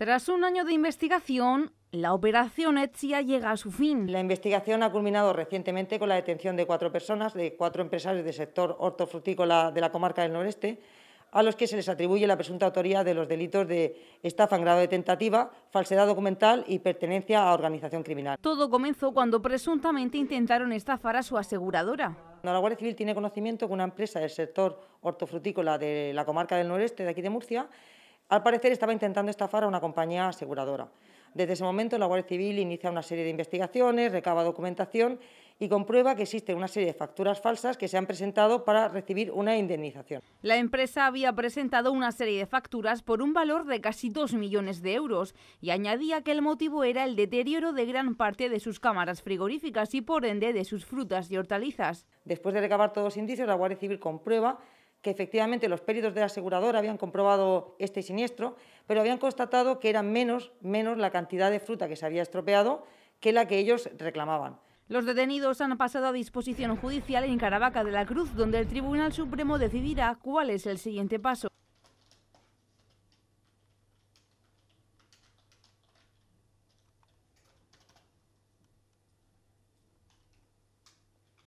Tras un año de investigación, la operación Etsia llega a su fin. La investigación ha culminado recientemente con la detención de cuatro personas, de cuatro empresarios del sector hortofrutícola de la comarca del noreste, a los que se les atribuye la presunta autoría de los delitos de estafa en grado de tentativa, falsedad documental y pertenencia a organización criminal. Todo comenzó cuando presuntamente intentaron estafar a su aseguradora. La Guardia Civil tiene conocimiento que una empresa del sector hortofrutícola de la comarca del noreste de aquí de Murcia al parecer estaba intentando estafar a una compañía aseguradora. Desde ese momento la Guardia Civil inicia una serie de investigaciones, recaba documentación y comprueba que existen una serie de facturas falsas que se han presentado para recibir una indemnización. La empresa había presentado una serie de facturas por un valor de casi 2 millones de euros y añadía que el motivo era el deterioro de gran parte de sus cámaras frigoríficas y por ende de sus frutas y hortalizas. Después de recabar todos los indicios, la Guardia Civil comprueba que efectivamente los peritos de la aseguradora habían comprobado este siniestro, pero habían constatado que era menos, menos la cantidad de fruta que se había estropeado que la que ellos reclamaban. Los detenidos han pasado a disposición judicial en Caravaca de la Cruz, donde el Tribunal Supremo decidirá cuál es el siguiente paso.